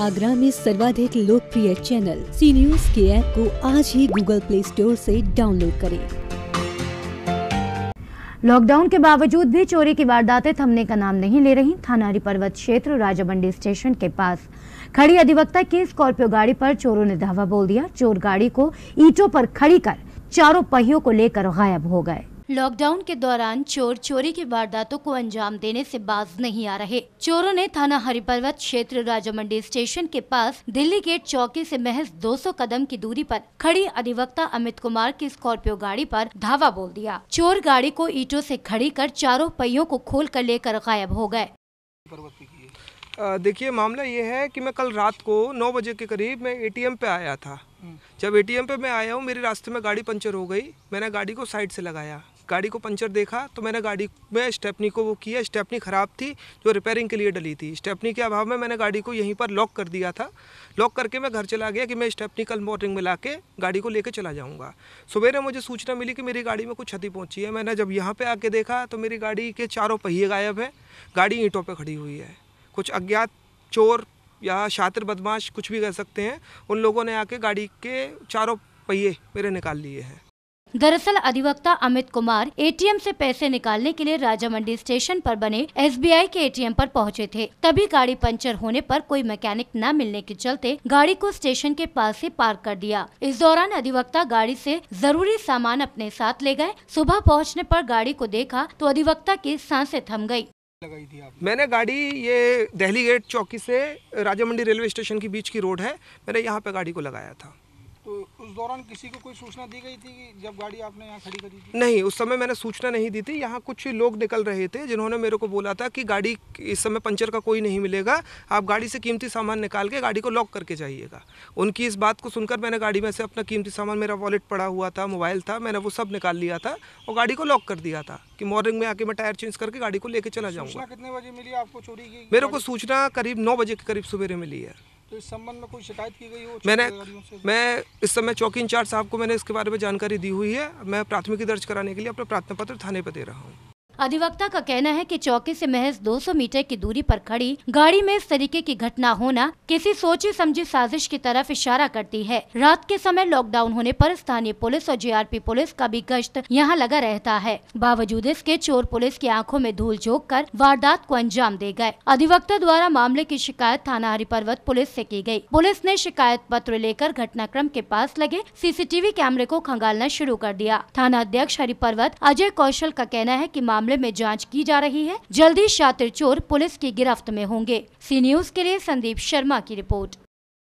आगरा में सर्वाधिक लोकप्रिय चैनल सी न्यूज के ऐप को आज ही गूगल प्ले स्टोर से डाउनलोड करें लॉकडाउन के बावजूद भी चोरी की वारदातें थमने का नाम नहीं ले रही थानारी पर्वत क्षेत्र बंडी स्टेशन के पास खड़ी अधिवक्ता की स्कॉर्पियो गाड़ी पर चोरों ने धावा बोल दिया चोर गाड़ी को ईटों पर खड़ी कर चारों पहियों को लेकर गायब हो गए लॉकडाउन के दौरान चोर चोरी की वारदातों को अंजाम देने से बाज नहीं आ रहे चोरों ने थाना हरिपर्वत क्षेत्र राजा मंडी स्टेशन के पास दिल्ली गेट चौकी से महज 200 कदम की दूरी पर खड़ी अधिवक्ता अमित कुमार की स्कॉर्पियो गाड़ी पर धावा बोल दिया चोर गाड़ी को ईटो से खड़ी कर चारों पहियों को खोल कर लेकर गायब हो गए देखिए मामला ये है कि मैं कल रात को नौ बजे के करीब मैं एटीएम पे आया था हम्म। जब एटीएम पे मैं आया हूँ मेरे रास्ते में गाड़ी पंचर हो गई मैंने गाड़ी को साइड से लगाया गाड़ी को पंचर देखा तो मैंने गाड़ी में स्टेपनी को वो किया स्टेपनी ख़राब थी जो रिपेयरिंग के लिए डली थी स्टेपनी के अभाव में मैंने गाड़ी को यहीं पर लॉक कर दिया था लॉक करके मैं घर चला गया कि मैं स्टेपनी कल मॉर्निंग में ला के गाड़ी को लेकर चला जाऊँगा सवेरे मुझे सूचना मिली कि मेरी गाड़ी में कुछ क्षति पहुँची है मैंने जब यहाँ पर आके देखा तो मेरी गाड़ी के चारों पहिए गायब हैं गाड़ी ईंटों पर खड़ी हुई है कुछ अज्ञात चोर या शातिर बदमाश कुछ भी कर सकते हैं उन लोगों ने आके गाड़ी के चारों पहिए मेरे निकाल लिए हैं दरअसल अधिवक्ता अमित कुमार एटीएम से पैसे निकालने के लिए राजा मंडी स्टेशन पर बने एसबीआई के एटीएम पर पहुंचे थे तभी गाड़ी पंचर होने पर कोई मैकेनिक न मिलने के चलते गाड़ी को स्टेशन के पास से पार्क कर दिया इस दौरान अधिवक्ता गाड़ी से जरूरी सामान अपने साथ ले गए सुबह पहुँचने पर गाड़ी को देखा तो अधिवक्ता की सांसें थम गयी लगाई मैंने गाड़ी ये दहली गेट चौकी से राजा मंडी रेलवे स्टेशन के बीच की रोड है मैंने यहाँ पे गाड़ी को लगाया था तो उस दौरान किसी को कोई सूचना दी गई थी कि जब गाड़ी आपने यहाँ खड़ी करी थी नहीं उस समय मैंने सूचना नहीं दी थी यहाँ कुछ लोग निकल रहे थे जिन्होंने मेरे को बोला था कि गाड़ी इस समय पंचर का कोई नहीं मिलेगा आप गाड़ी से कीमती सामान निकाल के गाड़ी को लॉक करके जाइएगा उनकी इस बात को सुनकर मैंने गाड़ी में से अपना कीमती सामान मेरा वॉलेट पड़ा हुआ था मोबाइल था मैंने वो सब निकाल लिया था और गाड़ी को लॉक कर दिया था कि मॉर्निंग में आके मैं टायर चेंज करके गाड़ी को लेके चला जाऊँगा कितने बजे मिली आपको चोरी की मेरे को सूचना करीब नौ बजे के करीब सवेरे मिली है तो इस संबंध में कोई शिकायत की गई हो मैंने मैं इस समय चौकी इंचार्ज साहब को मैंने इसके बारे में जानकारी दी हुई है मैं प्राथमिकी दर्ज कराने के लिए अपना प्रार्थना पत्र थाने पर दे रहा हूँ अधिवक्ता का कहना है कि चौकी से महज 200 मीटर की दूरी पर खड़ी गाड़ी में इस तरीके की घटना होना किसी सोची समझी साजिश की तरफ इशारा करती है रात के समय लॉकडाउन होने पर स्थानीय पुलिस और जीआरपी पुलिस का भी गश्त यहां लगा रहता है बावजूद इसके चोर पुलिस की आंखों में धूल झोंक कर वारदात को अंजाम दे गए अधिवक्ता द्वारा मामले की शिकायत थाना हरिपर्वत पुलिस ऐसी की गयी पुलिस ने शिकायत पत्र लेकर घटनाक्रम के पास लगे सीसीटीवी कैमरे को खंगालना शुरू कर दिया थाना अध्यक्ष हरिपर्वत अजय कौशल का कहना है की मामले में जाँच की जा रही है जल्दी शातिर चोर पुलिस की गिरफ्त में होंगे सी न्यूज के लिए संदीप शर्मा की रिपोर्ट